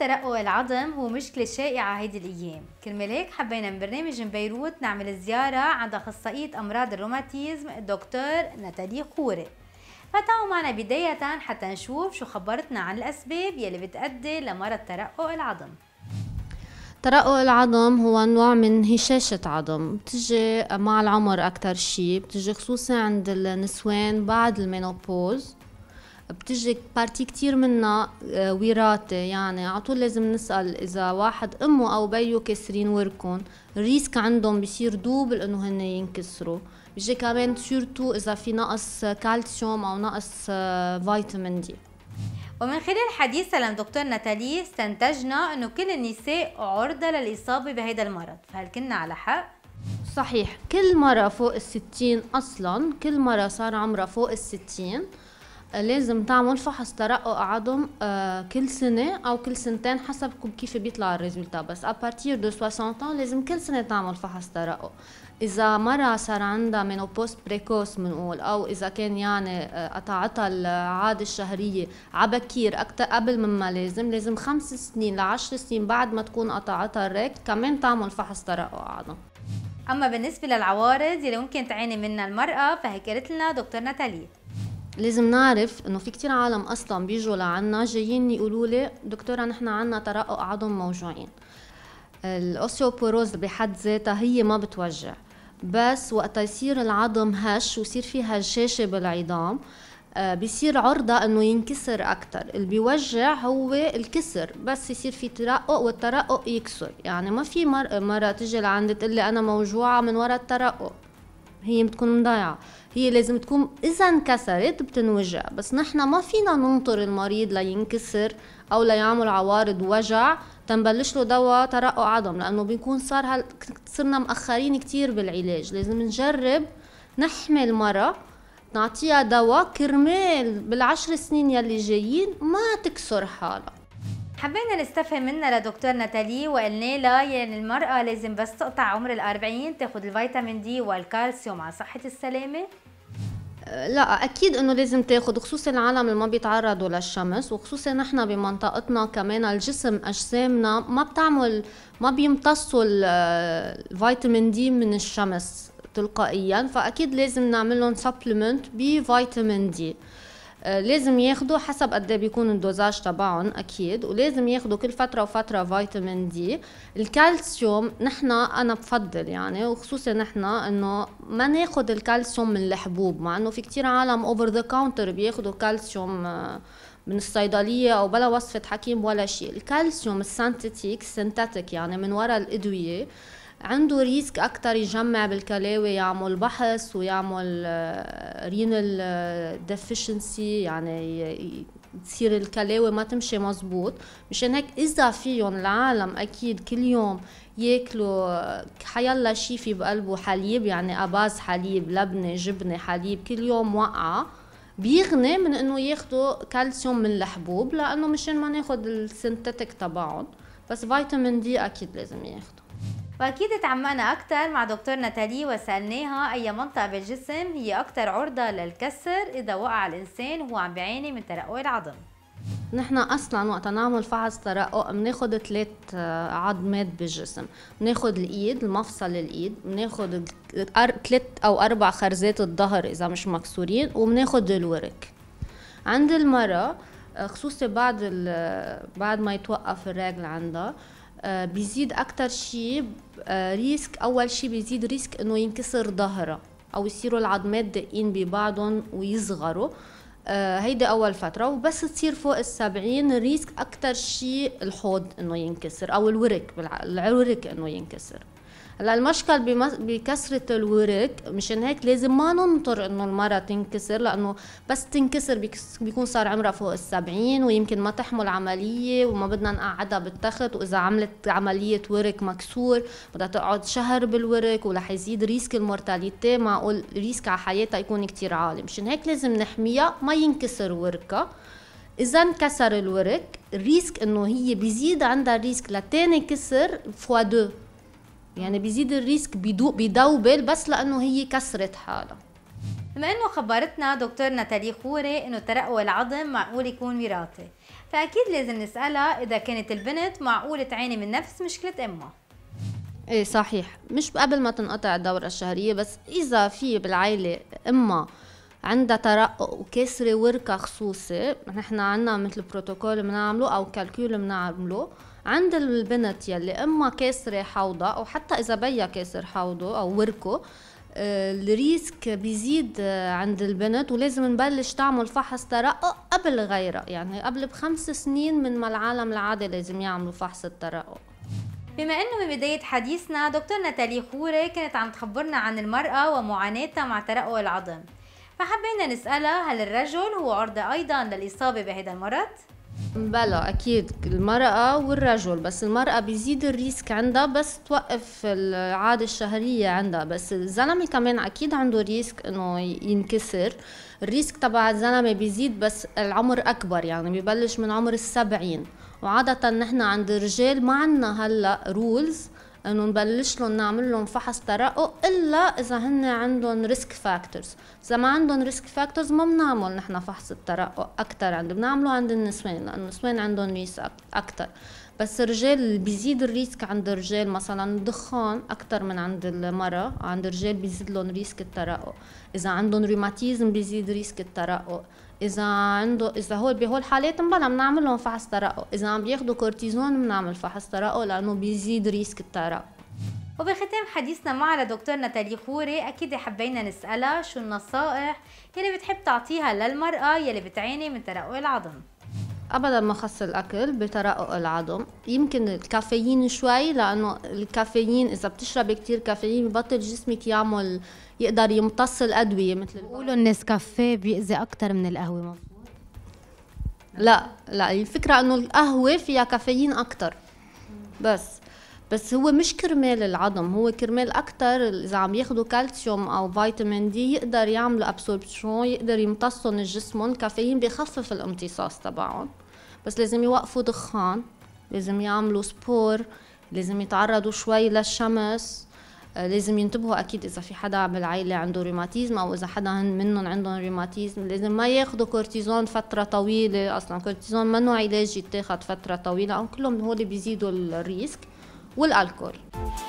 ترقق العظم هو مشكلة شائعة هيدي الأيام كرمال هيك حبينا من برنامج من بيروت نعمل زيارة عند أخصائية أمراض الروماتيزم الدكتور ناتالي خوري فتعوا معنا بداية حتى نشوف شو خبرتنا عن الأسباب يلي بتأدي لمرض ترقق العظم ترقق العظم هو نوع من هشاشة عظم بتجي مع العمر أكتر شي بتجي خصوصا عند النسوان بعد المينوبوز بتجي بارتي كتير منا آه، وراثة يعني على طول لازم نسأل إذا واحد أمه أو بيو كسرين وركن الريسك عندهم بصير دوبل إنه هن ينكسروا بيجي كمان سورتو إذا في نقص كالسيوم أو نقص آه، فيتامين دي ومن خلال حديث سلام دكتور نتالي استنتجنا انه كل النساء عرضة للإصابة بهذا المرض فهل كنا على حق؟ صحيح كل مرة فوق الستين أصلا كل مرة صار عمرها فوق الستين لازم تعمل فحص ترقق عظم آه، كل سنه او كل سنتين حسب كيف بيطلع الريزولتا بس ابارتير دو 60 ans لازم كل سنه تعمل فحص ترقق اذا مره صار عندها مينوبوز بريكوس بنقول او اذا كان يعني آه، قطعتها العاده الشهريه عبكير اكثر قبل مما لازم لازم خمس سنين لعشر سنين بعد ما تكون قطعتها الريك كمان تعمل فحص ترقق عظم اما بالنسبه للعوارض اللي ممكن تعاني منها المراه فهي لنا دكتور ناتالي لازم نعرف انه في كتير عالم اصلا بيجوا لعنا جايين يقولوا لي دكتوره نحن عنا ترقق عظم موجوعين الاوسيوبوروز بحد ذاتها هي ما بتوجع بس وقت يصير العظم هش ويصير في هشاشه بالعظام آه، بيصير عرضة انه ينكسر اكثر اللي بيوجع هو الكسر بس يصير في ترقق والترقق يكسر يعني ما في مرة تجي لعندي تقول لي انا موجوعة من وراء الترقق هي بتكون مضيعه هي لازم تكون اذا انكسرت بتنوجع بس نحن ما فينا ننطر المريض لينكسر او ليعمل عوارض وجع تنبلش له دواء ترقع عظم لانه بيكون صار هل... صرنا مأخرين كتير بالعلاج لازم نجرب نحمي المرة نعطيها دواء كرمال بالعشر سنين يلي جايين ما تكسر حالها حبينا نستفهم منا لدكتور ناتالي وقلنا لها يعني المرأة لازم بس تقطع عمر الأربعين تاخد الفيتامين دي والكالسيوم على صحة السلامة لا اكيد انه لازم تاخذ خصوصا العالم اللي ما بيتعرضوا للشمس وخصوصا نحن بمنطقتنا كمان الجسم اجسامنا ما بتعمل ما بيمتصوا الفيتامين دي من الشمس تلقائيا فاكيد لازم نعمل لهم سبلمنت بفيتامين دي لازم ياخذوا حسب قد إيه بيكون الدوزاج تبعهم اكيد ولازم ياخذوا كل فتره وفتره فيتامين دي الكالسيوم نحن انا بفضل يعني وخصوصا نحن انه ما ناخذ الكالسيوم من الحبوب مع انه في كتير عالم اوفر ذا كاونتر بياخذوا كالسيوم آه، من الصيدلية أو بلا وصفة حكيم ولا شيء الكالسيوم السنتيتيك سنتاتيك يعني من وراء الأدوية عنده ريسك اكثر يجمع بالكلاوي يعمل بحث ويعمل رينال آه، ديفيشنسي آه، يعني تصير الكلاوي ما تمشي مزبوط مشان هيك اذا فيهم العالم اكيد كل يوم ياكلوا آه، حيلا شي في بقلبه حليب يعني اباز حليب لبنه جبنه حليب كل يوم وقعه بيغني من انه ياخدوا كالسيوم من الحبوب لانه مشان ما ناخد السنتيتك تبعهم بس فيتامين دي اكيد لازم ياخدوا واكيد تعمقنا اكثر مع دكتور نتالي وسالناها اي منطقه بالجسم هي اكثر عرضه للكسر اذا وقع الانسان وهو عم بيعاني من ترقق العظم نحن اصلا وقت نعمل فحص ترقق بناخد ثلاث آه، عظمات بالجسم بناخد الايد المفصل الايد بناخد ثلاث او اربع خرزات الظهر اذا مش مكسورين وبناخد الورك عند المراه آه، خصوصي بعد بعد ما يتوقف الراجل عندها آه، بيزيد اكتر شيء آه، ريسك اول شيء بيزيد ريسك انه ينكسر ظهره او يصيروا العظمات دقين ببعضهم ويصغروا آه، هيدا اول فتره وبس تصير فوق السبعين ريسك اكتر شيء الحوض انه ينكسر او الورك العرورك انه ينكسر هلا المشكل بكسرة الورك مشان هيك لازم ما ننطر انه المرة تنكسر لانه بس تنكسر بيكون صار عمرها فوق السبعين ويمكن ما تحمل عملية وما بدنا نقعدها بالتخت واذا عملت عملية ورك مكسور بدها تقعد شهر بالورك ورح يزيد ريسك المورتاليتي معقول ريسك على حياتها يكون كتير عالي مشان هيك لازم نحميها ما ينكسر وركها اذا انكسر الورك الريسك انه هي بيزيد عندها ريسك لتاني كسر فوا دو يعني بيزيد الريسك بيدوق بيدوبل بس لانه هي كسرت حالها بما انه خبرتنا دكتور ناتالي خوري انه ترقوا العظم معقول يكون وراثي فاكيد لازم نسالها اذا كانت البنت معقول تعاني من نفس مشكله امها ايه صحيح مش قبل ما تنقطع الدورة الشهرية بس إذا في بالعائلة إما عندها ترقق وكسرة وركة خصوصي نحن عنا مثل بروتوكول بنعمله أو كالكول بنعمله عند البنت يلي اما كاسره حوضها او حتى اذا بيها كاسر حوضه او وركه آه، الريسك بيزيد آه، عند البنت ولازم نبلش تعمل فحص ترقق قبل غيرها يعني قبل بخمس سنين من ما العالم العادي لازم يعملوا فحص الترقق بما انه بدايه حديثنا دكتور ناتالي خوري كانت عم تخبرنا عن المرأة ومعاناتها مع ترقق العظم فحبينا نسألها هل الرجل هو عرضة أيضا للإصابة بهذا المرض؟ بلا اكيد المراه والرجل بس المراه بيزيد الريسك عندها بس توقف العاده الشهريه عندها بس الزلمه كمان اكيد عنده ريسك انه ينكسر الريسك تبع الزلمه بيزيد بس العمر اكبر يعني ببلش من عمر السبعين وعادة نحن عند الرجال ما عندنا هلا رولز انه نبلش لهم نعمل لهم فحص ترقق الا اذا هن عندهم ريسك فاكتورز اذا ما عندهم ريسك فاكتورز ما بنعمل نحن فحص الترقق اكثر عند بنعمله عند النسوان لانه النسوان عندهم ريسك اكثر بس الرجال بيزيد الريسك عند الرجال مثلا الدخان اكثر من عند المراه عند الرجال بيزيد لهم ريسك الترقق اذا عندهم روماتيزم بيزيد ريسك الترقق اذا عنده اذا هو بهول حالات مبلا بنعمل لهم فحص ترقق اذا عم بياخذوا كورتيزون بنعمل فحص ترقق لانه بيزيد ريسك الترقق وبختام حديثنا مع دكتور نتالي خوري اكيد حبينا نسالها شو النصائح يلي بتحب تعطيها للمراه يلي بتعاني من ترقق العظم ابدا ما خص الاكل بترقق العظم يمكن الكافيين شوي لانه الكافيين اذا بتشربي كثير كافيين ببطل جسمك يعمل يقدر يمتص الادويه مثل بيقولوا النسكافيه بيأذي اكثر من القهوه مظبوط لا لا الفكره انه القهوه فيها كافيين اكثر بس بس هو مش كرمال العظم هو كرمال اكثر اذا عم ياخذوا كالسيوم او فيتامين دي يقدر يعملوا ابسوربشن يقدر يمتصهم الجسم الكافيين بخفف الامتصاص تبعهم بس لازم يوقفوا دخان لازم يعملوا سبور لازم يتعرضوا شوي للشمس آه، لازم ينتبهوا اكيد اذا في حدا بالعائله عنده ريماتيزم او اذا حدا منهم عندهم ريماتيزم لازم ما ياخذوا كورتيزون فتره طويله اصلا كورتيزون منه علاج يتاخذ فتره طويله او كلهم هو اللي بيزيدوا الريسك والالكول